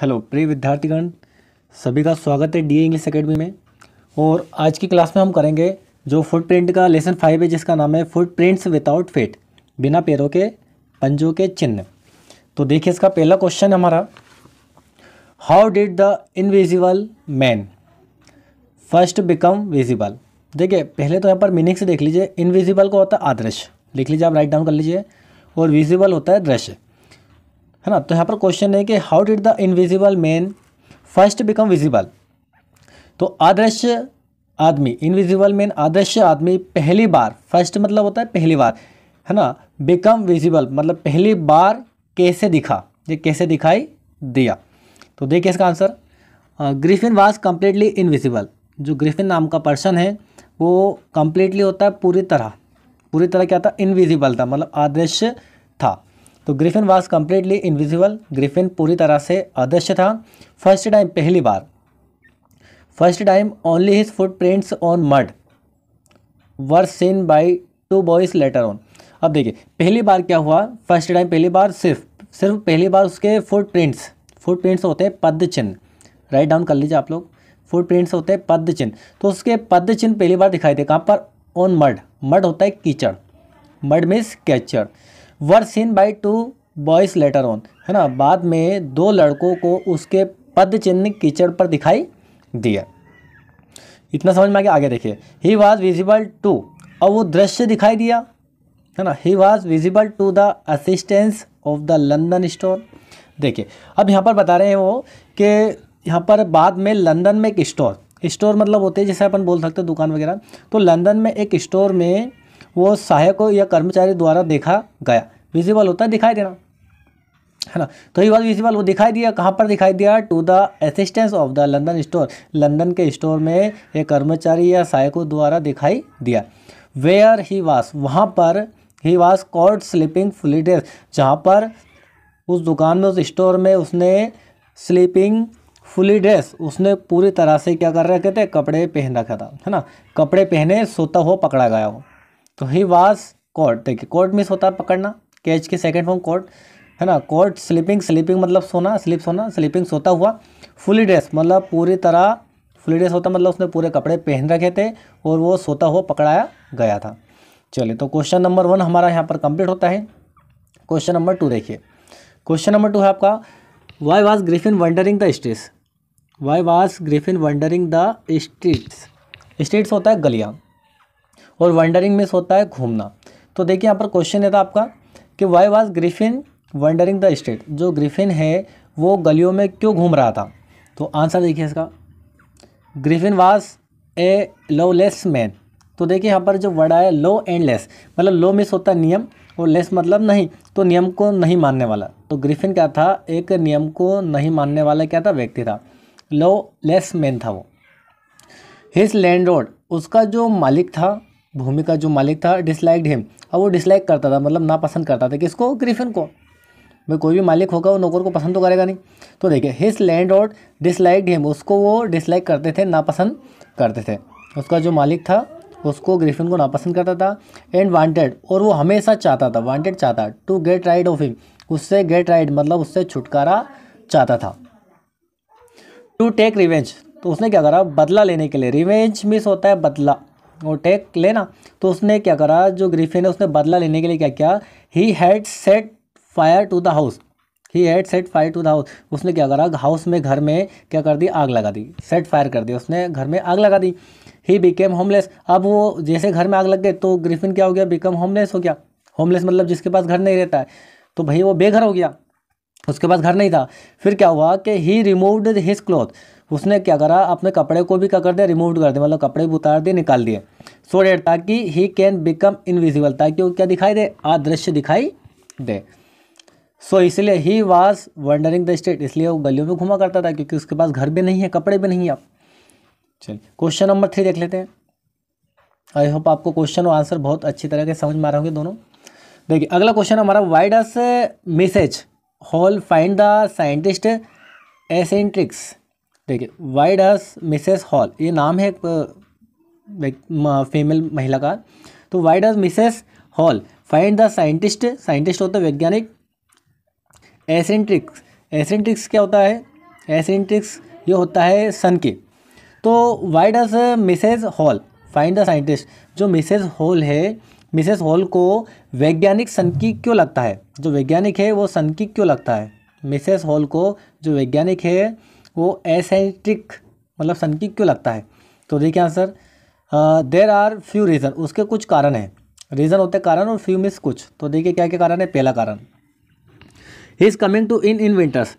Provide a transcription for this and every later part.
hello प्रिय विद्यार्थीगण सभी का स्वागत है डी इंग्लिश अकेडमी में और आज की क्लास में हम करेंगे जो फुट प्रिंट का लेसन फाइव है जिसका नाम है फुट प्रिंट्स विदाउट फेट बिना पैरों के पंजों के चिन्ह तो देखिए इसका पहला क्वेश्चन हमारा how did the invisible man first become visible देखिए पहले तो यहाँ पर मीनिंग से देख लीजिए इनविजिबल का होता है आदृश्य लिख लीजिए आप राइट डाउन कर लीजिए और विजिबल होता है दृश्य है ना तो यहाँ पर क्वेश्चन है कि how did the invisible man first become visible तो आदर्श आदमी इनविजिबल मैन आदर्श आदमी पहली बार फर्स्ट मतलब होता है पहली बार है ना बिकम विजिबल मतलब पहली बार कैसे दिखा ये कैसे दिखाई दिया तो देखिए इसका answer Griffin was completely invisible जो ग्रिफिन नाम का पर्सन है वो कम्प्लीटली होता है पूरी तरह पूरी तरह क्या था इनविजिबल था मतलब आदर्श तो Griffin was completely invisible Griffin पूरी तरह से अदृश्य था फर्स्ट टाइम पहली बार first time only his footprints on mud were seen by two boys later on अब देखिए पहली बार क्या हुआ फर्स्ट टाइम पहली बार सिर्फ सिर्फ पहली बार उसके फुट प्रिंट्स फुट प्रिंट्स होते हैं पद चिन्ह राइट डाउन कर लीजिए आप लोग फुट प्रिंट्स होते हैं पद चिन्ह तो उसके पद चिन्ह पहली बार दिखाई दे कहाँ पर ऑन मड मड होता है कीचड़ मड मीन्स कैचड़ were seen by two boys later on है ना बाद में दो लड़कों को उसके पद चिन्ह कीचड़ पर दिखाई दिया इतना समझ में आ गया आगे देखिए ही वॉज विजिबल टू और वो दृश्य दिखाई दिया है ना he was visible to the assistants of the London store देखिए अब यहाँ पर बता रहे हैं वो कि यहाँ पर बाद में लंदन में एक स्टोर स्टोर मतलब होते हैं जैसे अपन बोल सकते हैं दुकान वगैरह तो लंदन में एक स्टोर में वो सहायक या कर्मचारी द्वारा देखा गया विजिबल होता है दिखाई देना है ना तो ये बात विजिबल वो दिखाई दिया कहाँ पर दिखाई दिया to the assistants of the London store London के स्टोर में एक कर्मचारी या सहायकों द्वारा दिखाई दिया वेयर ही वास वहाँ पर ही वास कॉर्ड स्लीपिंग फुली ड्रेस जहाँ पर उस दुकान में उस स्टोर में उसने स्लीपिंग फुली ड्रेस उसने पूरी तरह से क्या कर रखे थे कपड़े पहन रखा था है ना कपड़े पहने सोता हुआ पकड़ा गया हो तो ही वास कोर्ट देखिए कोर्ट मिस होता है पकड़ना कैच के सेकेंड फॉर्म कोर्ट है ना कोर्ट स्लीपिंग स्लीपिंग मतलब सोना स्लीप सोना स्लीपिंग सोता हुआ फुली ड्रेस मतलब पूरी तरह फुली ड्रेस होता मतलब उसने पूरे कपड़े पहन रखे थे और वो सोता हुआ पकड़ाया गया था चलिए तो क्वेश्चन नंबर वन हमारा यहाँ पर कंप्लीट होता है क्वेश्चन नंबर टू देखिए क्वेश्चन नंबर टू है आपका why was Griffin wandering the streets why was Griffin wandering the streets streets होता है गलियाँ और वंडरिंग मीन्स होता है घूमना तो देखिए यहाँ पर क्वेश्चन है था आपका कि why was Griffin wandering the state जो ग्रिफिन है वो गलियों में क्यों घूम रहा था तो आंसर देखिए इसका Griffin was a lawless man तो देखिए यहाँ पर जो वर्ड आया लो एंड लेस मतलब लो मिस होता है नियम और लेस मतलब नहीं तो नियम को नहीं मानने वाला तो ग्रिफिन क्या था एक नियम को नहीं मानने वाला क्या था व्यक्ति था लो लेस मैन था वो हिज लैंड रोड उसका जो मालिक था भूमि का जो मालिक था डिसलाइक्ड हिम और वो डिसलाइक करता था मतलब नापसंद करता था किसको ग्रीफिन को भाई कोई भी मालिक होगा वो नौकर को पसंद तो करेगा नहीं तो देखिए हिस लैंड और डिसलाइकड हिम उसको वो डिसलाइक करते थे नापसंद करते थे उसका जो मालिक था उसको ग्रीफिन को नापसंद करता था एंड वांटेड और वो हमेशा चाहता था वांटेड चाहता to get rid of him उससे गेट राइड मतलब उससे छुटकारा चाहता था टू टेक रिवेंज तो उसने क्या करा बदला लेने के लिए रिवेंज मिस होता है बदला और टेक लेना तो उसने क्या करा जो ग्रीफिन है उसने बदला लेने के लिए क्या किया he had set fire to the house he had set fire to the house उसने क्या करा हाउस में घर में क्या कर दी आग लगा दी सेट फायर कर दिया उसने घर में आग लगा दी ही बिकेम होमलेस अब वो जैसे घर में आग लग गई तो ग्रीफिन क्या हो गया बिकम होमलेस हो गया होमलेस मतलब जिसके पास घर नहीं रहता है तो भाई वो बेघर हो गया उसके पास घर नहीं था फिर क्या हुआ कि ही रिमूव हिज क्लॉथ उसने क्या करा अपने कपड़े को भी क्या कर दिया रिमूव कर दिया मतलब कपड़े भी उतार दिए निकाल दिए सो डेट ताकि ही कैन बिकम इनविजिबल ताकि वो क्या दिखाई दे आदृश्य दिखाई दे सो so, इसलिए he was wandering the state इसलिए वो गलियों में घुमा करता था क्योंकि उसके पास घर भी नहीं है कपड़े भी नहीं है चलिए क्वेश्चन नंबर थ्री देख लेते हैं आई होप आपको क्वेश्चन और आंसर बहुत अच्छी तरह के समझ में आ रहे होंगे दोनों देखिए अगला क्वेश्चन हमारा why does Mrs Mrs Hall find the scientist eccentrics देखिए वाई डस मिसेस हॉल ये नाम है फीमेल महिला का तो why does Mrs Hall find the scientist scientist होता है वैज्ञानिक एसेंट्रिक्स एसेंट्रिक्स क्या होता है एसेंट्रिक्स ये होता है सन के तो why does Mrs Hall find the scientist जो मिसेज हॉल है मिसेस हॉल को वैज्ञानिक सनकी क्यों लगता है जो वैज्ञानिक है वो सनकी क्यों लगता है मिसेस हॉल को जो वैज्ञानिक है वो एसेंट्रिक मतलब सनकी क्यों लगता है तो देखिए answer there are few reason उसके कुछ कारण हैं रीज़न होते कारण और फ्यू मिस कुछ तो देखिए क्या क्या कारण है पहला कारण he is coming to inn in winters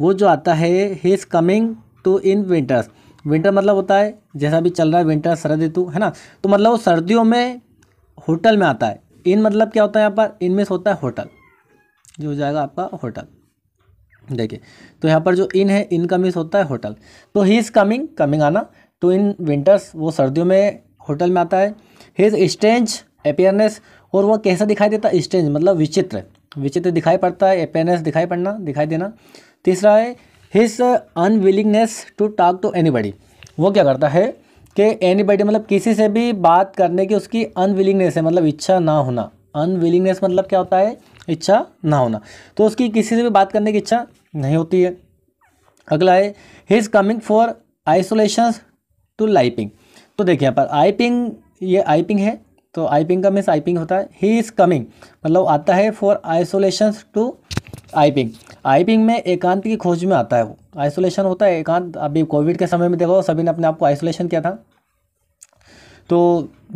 वो जो आता है he is coming to inn winters winter मतलब होता है जैसा भी चल रहा है विंटर शरद ऋतु है ना तो मतलब वो सर्दियों में होटल में आता है इन मतलब क्या होता है यहाँ पर इनमें होता है होटल जो हो जाएगा आपका होटल देखिए तो यहाँ पर जो इन है इनका मिस होता है होटल तो ही इज़ कमिंग कमिंग आना टू तो इन विंटर्स वो सर्दियों में होटल में आता है इज़ स्ट्रेंज अपेयरनेस और वह कैसा दिखाई देता है स्ट्रेंज मतलब विचित्र विचित्र दिखाई पड़ता है अपेयरनेस दिखाई पड़ना दिखाई देना तीसरा है his unwillingness to talk to buddy वो क्या करता है कि एनीबडी मतलब किसी से भी बात करने की उसकी अनविलिंगनेस है मतलब इच्छा ना होना अनविलिंगनेस मतलब क्या होता है इच्छा ना होना तो उसकी किसी से भी बात करने की इच्छा नहीं होती है अगला है he is coming for isolation to Iping तो देखिए यहाँ पर आईपिंग ये आईपिंग है तो आईपिंग का मीन्स आईपिंग होता है ही इज़ कमिंग मतलब आता है for isolation to Iping Iping में एकांत की खोज में आता है वो आइसोलेशन होता है एकांत अभी कोविड के समय में देखो सभी ने अपने आप को आइसोलेशन किया था तो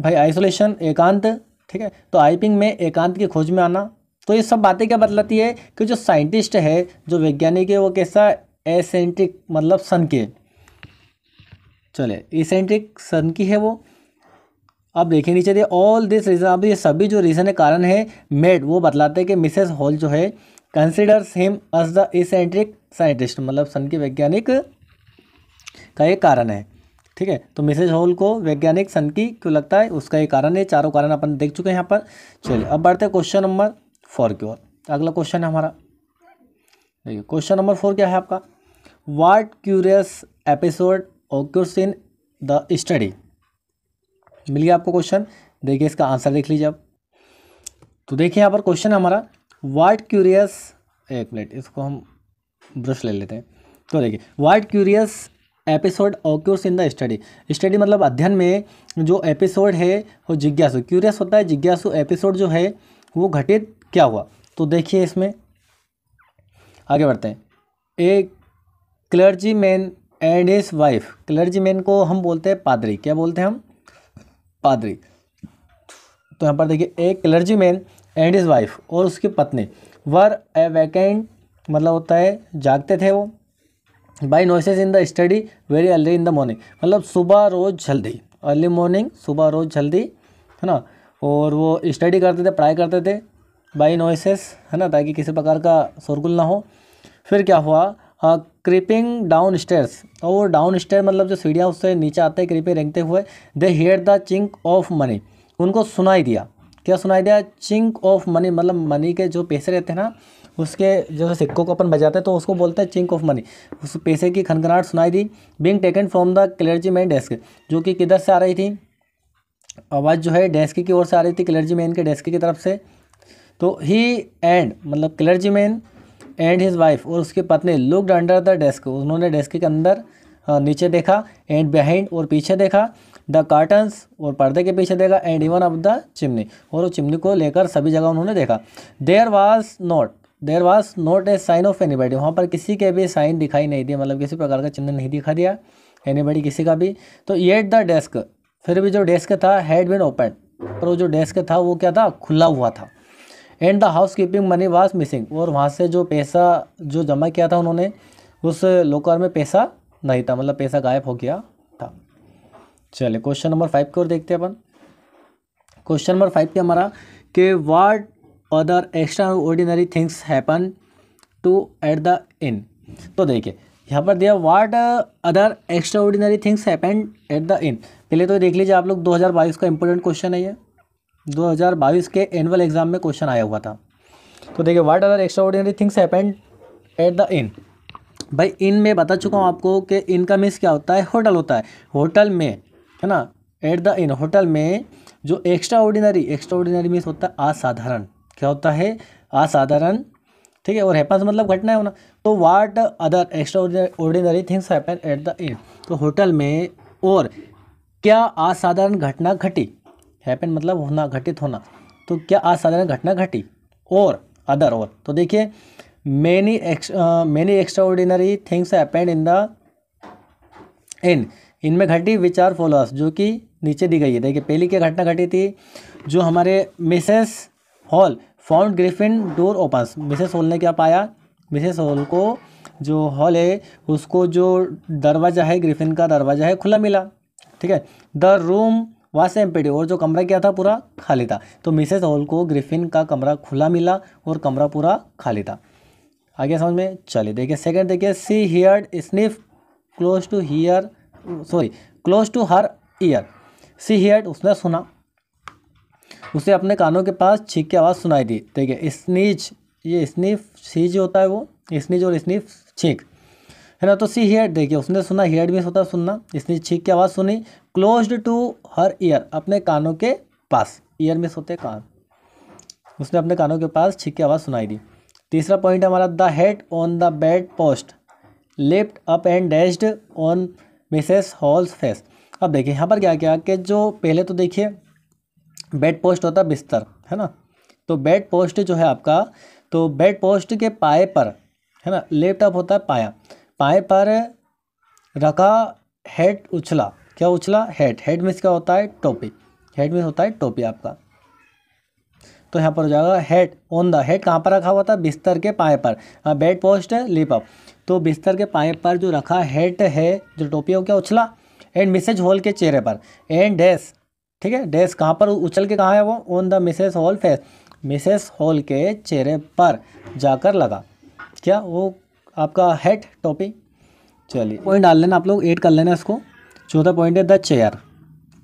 भाई आइसोलेशन एकांत ठीक है तो आईपिंग में एकांत की खोज में आना तो ये सब बातें क्या बतलाती है कि जो साइंटिस्ट है जो वैज्ञानिक है वो कैसा एसेंट्रिक मतलब सन के चले एसेंट्रिक सन की है वो अब देखिए नीचे दिए ऑल दिस रीज़न अब ये सभी जो रीज़न है कारण है मेड वो बतलाते हैं कि मिसेस हॉल जो है considers him as the eccentric scientist मतलब सन के वैज्ञानिक का एक कारण है ठीक है तो मिसेज होल को वैज्ञानिक सन की क्यों लगता है उसका एक कारण है चारों कारण अपन देख चुके हैं यहाँ पर चलिए अब बढ़ते हैं क्वेश्चन नंबर फोर की ओर अगला क्वेश्चन है हमारा देखिए क्वेश्चन नंबर फोर क्या है आपका what curious episode occurs in the study मिल गया आपको क्वेश्चन देखिए इसका आंसर देख लीजिए आप तो देखिए यहाँ पर क्वेश्चन हमारा वाइट क्यूरियस एक मिनट इसको हम ब्रश ले लेते हैं तो देखिए what curious episode occurs in the study study मतलब अध्ययन में जो एपिसोड है वो जिज्ञासु क्यूरियस होता है जिज्ञासु एपिसोड जो है वो घटित क्या हुआ तो देखिए इसमें आगे बढ़ते हैं एक clergyman and his wife clergyman को हम बोलते हैं पादरी क्या बोलते हैं हम पादरी तो यहाँ पर देखिए एक clergyman and his wife और उसकी पत्नी वर ए वैकेंट मतलब होता है जागते थे वो by noises in the study very early in the morning मतलब सुबह रोज़ जल्दी अर्ली मॉर्निंग सुबह रोज़ जल्दी है ना और वो स्टडी करते थे पढ़ाई करते थे बाई नोसेस है ना ताकि किसी प्रकार का शोरगुल ना हो फिर क्या हुआ क्रीपिंग डाउन स्टेयर्स और वो डाउन स्टेयर मतलब जो सीढ़ियाँ उससे नीचे आते हैं क्रीपिंग रेंगते हुए they hear the chink of money उनको सुनाई दिया क्या सुनाई दिया चिंक ऑफ मनी मतलब मनी के जो पैसे रहते हैं ना उसके जो सिक्कों को अपन बजाते हैं तो उसको बोलते हैं चिंक ऑफ मनी उस पैसे की खनखनाहट सुनाई दी being taken from the clergyman desk जो कि किधर से आ रही थी आवाज़ जो है डेस्क की ओर से आ रही थी क्लर्जी मैन के डेस्क की तरफ से तो ही एंड मतलब clergyman and his wife और उसकी पत्नी लुकड अंडर द डेस्क उन्होंने डेस्क के अंदर हाँ, नीचे देखा एंड बिहाइंड और पीछे देखा द कार्टन्स और पर्दे के पीछे देखा and even of the chimney और उस चिमनी को लेकर सभी जगह उन्होंने देखा there was not there was not a sign of any वहाँ पर किसी के भी साइन दिखाई नहीं दिया मतलब किसी प्रकार का चिन्ह नहीं दिखा दिया एनी किसी का भी तो येट द डेस्क फिर भी जो डेस्क था हैड बिन ओपन पर वो जो डेस्क था वो क्या था खुला हुआ था and the housekeeping money was missing और वहाँ से जो पैसा जो जमा किया था उन्होंने उस लोकर में पैसा नहीं था मतलब पैसा गायब हो गया चले क्वेश्चन नंबर फाइव की ओर देखते हैं अपन क्वेश्चन नंबर फाइव पे हमारा कि what other extraordinary things happen to at the inn तो देखिए यहाँ पर दिया what other extraordinary things happen at the inn पहले तो देख लीजिए आप लोग 2022 का इंपॉर्टेंट क्वेश्चन है ये 2022 के एनुअल एग्जाम में क्वेश्चन आया हुआ था तो देखिए what other extraordinary things happen at the inn भाई इन में बता चुका हूँ आपको कि इन का मीन्स क्या होता है होटल होता है होटल में है ना एट द इन होटल में जो extraordinary extraordinary means होता है असाधारण क्या होता है असाधारण ठीक है और हैपन्स मतलब घटना है होना तो what other extraordinary things happen at the inn तो होटल में और क्या असाधारण घटना घटी हैपन मतलब होना घटित होना तो क्या असाधारण घटना घटी और अदर और तो देखिए many many extraordinary things happened in the inn इनमें घटी विचार फॉलोअर्स जो कि नीचे दी गई है देखिए पहली क्या घटना घटी थी जो हमारे Mrs Hall found Griffin door opens Mrs Hall ने क्या पाया मिसेस हॉल को जो हॉल है उसको जो दरवाज़ा है ग्रिफिन का दरवाज़ा है खुला मिला ठीक है द रूम वास एम्पेडी और जो कमरा क्या था पूरा खाली था तो मिसेस हॉल को ग्रिफिन का कमरा खुला मिला और कमरा पूरा खाली था आगे समझ में चलिए देखिए सेकंड देखिए she hear sniff close to hear sorry close to her ear she heard उसने सुना उसे अपने कानों के पास छींक की आवाज़ सुनाई दी ठीक है स्नीच ये स्निफ सीज होता है वो स्नीच और स्निफ छींक है ना तो सी हेड देखिए उसने सुना हेड भी होता सुनना इसने छींक की आवाज़ सुनी क्लोज टू हर ईयर अपने कानों के पास ईयर में सोते कान उसने अपने कानों के पास छींक की आवाज़ सुनाई दी तीसरा पॉइंट हमारा the head on the bedpost lift up and dashed on Mrs Hall's face अब देखिए यहाँ पर क्या क्या कि जो पहले तो देखिए बेड पोस्ट होता है बिस्तर है ना तो बेड पोस्ट जो है आपका तो बेड पोस्ट के पाए पर है ना लेपटॉप होता है पाया पाए पर रखा हेड उछला क्या उछला हेड हेड मिस क्या होता है टोपी हेड मिस होता है टोपी आपका तो यहाँ पर हो जाएगा हेड ऑन द हेड कहाँ पर रखा हुआ था बिस्तर के पाए पर बेड पोस्ट लिपअप तो बिस्तर के पाए पर जो रखा हेट है जो टोपी हो क्या उछला एंड मिसेज हॉल के चेहरे पर एंड डैश ठीक है डैश कहाँ पर उछल के कहाँ है वो on the Mrs Hall face Mrs Hall के चेहरे पर जाकर लगा क्या वो आपका हेट टोपी चलिए पॉइंट डाल लेना आप लोग एड कर लेना इसको चौथा पॉइंट है the chair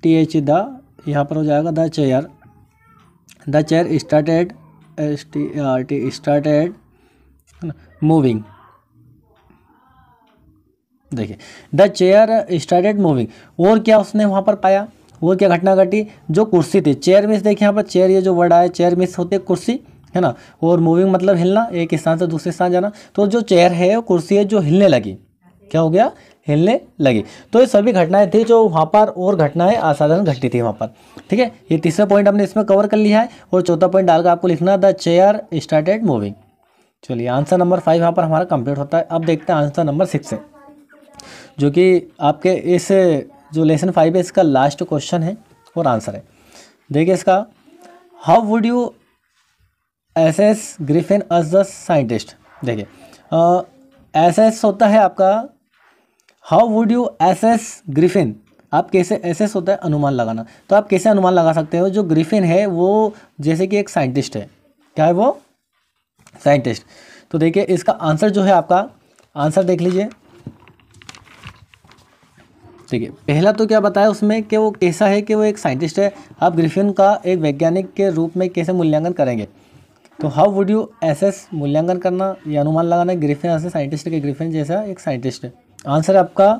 T H the यहाँ पर हो जाएगा the chair the chair started S T R T started moving देखिए द चेयर स्टार्टेड मूविंग और क्या उसने वहाँ पर पाया और क्या घटना घटी जो कुर्सी थी चेयर मिस देखिए यहाँ पर चेयर ये जो वर्ड आया चेयर मिस होते कुर्सी है ना और मूविंग मतलब हिलना एक स्थान से दूसरे स्थान जाना तो जो चेयर है वो कुर्सी है जो हिलने लगी क्या हो गया हिलने लगी तो ये सभी घटनाएं थी जो वहाँ पर और घटनाएं असाधारण घटी थी वहाँ पर ठीक है ये तीसरा पॉइंट हमने इसमें कवर कर लिया है और चौथा पॉइंट डालकर आपको लिखना द चेयर स्टार्टेड मूविंग चलिए आंसर नंबर फाइव यहाँ पर हमारा कंप्लीट होता है अब देखते हैं आंसर नंबर सिक्स है जो कि आपके इस जो लेसन फाइव है इसका लास्ट क्वेश्चन है और आंसर है देखिए इसका how would you assess Griffin as the scientist देखिए एस एस होता है आपका how would you assess Griffin आप कैसे एस एस होता है अनुमान लगाना तो आप कैसे अनुमान लगा सकते हो जो ग्रिफिन है वो जैसे कि एक साइंटिस्ट है क्या है वो साइंटिस्ट तो देखिए इसका आंसर जो है आपका आंसर देख लीजिए ठीक है पहला तो क्या बताया उसमें कि वो कैसा है कि वो एक साइंटिस्ट है आप ग्रिफिन का एक वैज्ञानिक के रूप में कैसे मूल्यांकन करेंगे तो हाउ वुड यू एसेस मूल्यांकन करना या अनुमान लगाना ग्रिफिन ऐसे साइंटिस्ट के ग्रिफिन जैसा एक साइंटिस्ट है आंसर आपका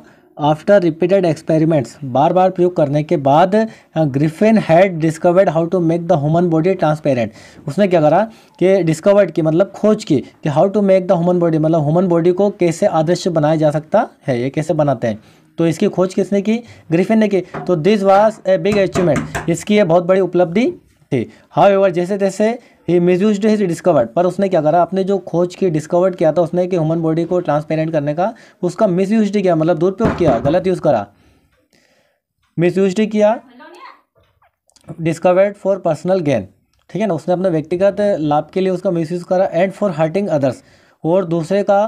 आफ्टर रिपीटेड एक्सपेरिमेंट्स बार बार प्रयोग करने के बाद हाँ, Griffin had discovered how to make the human body transparent उसने क्या करा कि डिस्कवर्ड की मतलब खोज की कि how to make the human body मतलब ह्यूमन बॉडी को कैसे आदर्श बनाया जा सकता है ये कैसे बनाते हैं तो इसकी खोज किसने की ग्रिफिन ने की तो this was a big achievement इसकी ये बहुत बड़ी उपलब्धि थी हाउ एवर जैसे तैसे ही मिसयूज हिज डिस्कवर्ड पर उसने क्या करा अपने जो खोज की डिस्कवर्ड किया था उसने कि ह्यूमन बॉडी को ट्रांसपेरेंट करने का उसका मिसयूज किया मतलब दुरुपयोग किया गलत यूज़ करा मिसयूज किया डिस्कवर्ड फॉर पर्सनल गेन ठीक है ना उसने अपने व्यक्तिगत लाभ के लिए उसका मिसयूज करा एंड फॉर हर्टिंग अदर्स और दूसरे का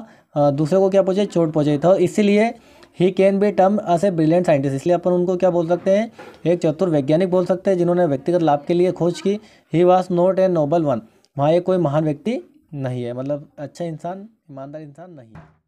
दूसरे को क्या पहुँचे चोट पहुँचाई था तो इसीलिए he can be term as a brilliant scientist इसलिए अपन उनको क्या बोल सकते हैं एक चतुर वैज्ञानिक बोल सकते हैं जिन्होंने व्यक्तिगत लाभ के लिए खोज की he was not a noble one वहाँ ये कोई महान व्यक्ति नहीं है मतलब अच्छा इंसान ईमानदार इंसान नहीं है